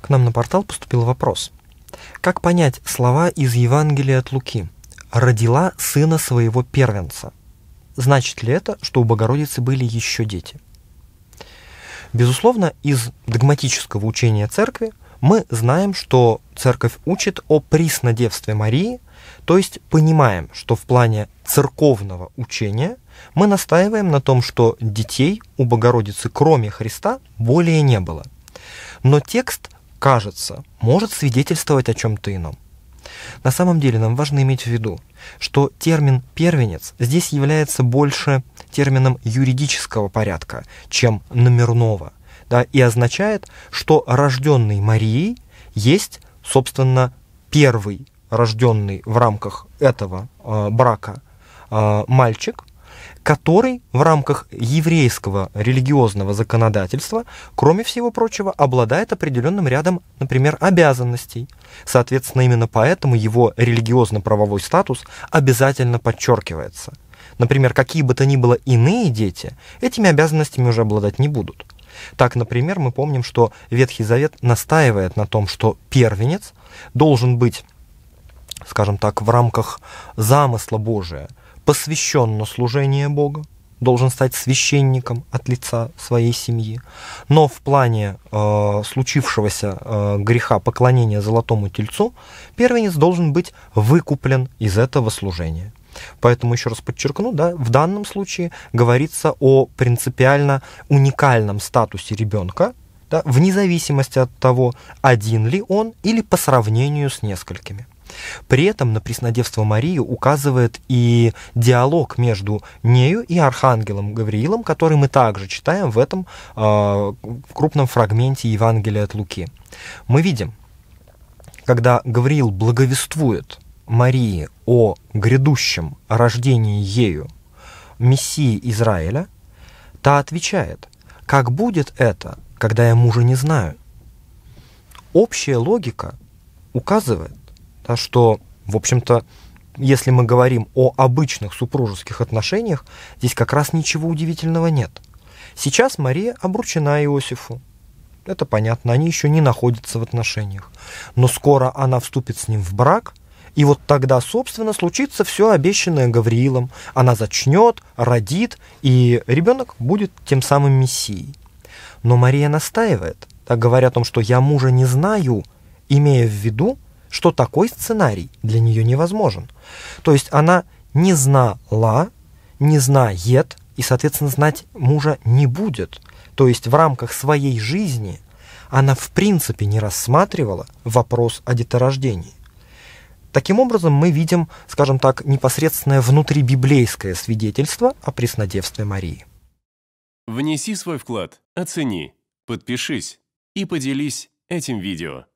К нам на портал поступил вопрос. Как понять слова из Евангелия от Луки? «Родила сына своего первенца». Значит ли это, что у Богородицы были еще дети? Безусловно, из догматического учения церкви мы знаем, что церковь учит о приснодевстве Марии, то есть понимаем, что в плане церковного учения мы настаиваем на том, что детей у Богородицы, кроме Христа, более не было. Но текст кажется, может свидетельствовать о чем-то ином. На самом деле нам важно иметь в виду, что термин «первенец» здесь является больше термином юридического порядка, чем номерного, да, и означает, что рожденный Марией есть, собственно, первый рожденный в рамках этого э, брака э, мальчик, который в рамках еврейского религиозного законодательства, кроме всего прочего, обладает определенным рядом, например, обязанностей. Соответственно, именно поэтому его религиозно-правовой статус обязательно подчеркивается. Например, какие бы то ни было иные дети, этими обязанностями уже обладать не будут. Так, например, мы помним, что Ветхий Завет настаивает на том, что первенец должен быть скажем так, в рамках замысла Божия – посвящен на служение Бога, должен стать священником от лица своей семьи. Но в плане э, случившегося э, греха поклонения золотому тельцу, первенец должен быть выкуплен из этого служения. Поэтому еще раз подчеркну, да, в данном случае говорится о принципиально уникальном статусе ребенка, да, вне зависимости от того, один ли он или по сравнению с несколькими. При этом на преснодевство Марию указывает и диалог между нею и архангелом Гавриилом, который мы также читаем в этом э, крупном фрагменте Евангелия от Луки. Мы видим, когда Гавриил благовествует Марии о грядущем рождении ею Мессии Израиля, та отвечает, как будет это, когда я мужа не знаю? Общая логика указывает, да, что, в общем-то, если мы говорим о обычных супружеских отношениях, здесь как раз ничего удивительного нет. Сейчас Мария обручена Иосифу. Это понятно, они еще не находятся в отношениях. Но скоро она вступит с ним в брак, и вот тогда, собственно, случится все обещанное Гавриилом. Она зачнет, родит, и ребенок будет тем самым Мессией. Но Мария настаивает, так говоря о том, что я мужа не знаю, имея в виду, что такой сценарий для нее невозможен. То есть она не знала, не знает и, соответственно, знать мужа не будет. То есть в рамках своей жизни она в принципе не рассматривала вопрос о деторождении. Таким образом, мы видим, скажем так, непосредственное внутрибиблейское свидетельство о преснодевстве Марии. Внеси свой вклад, оцени, подпишись и поделись этим видео.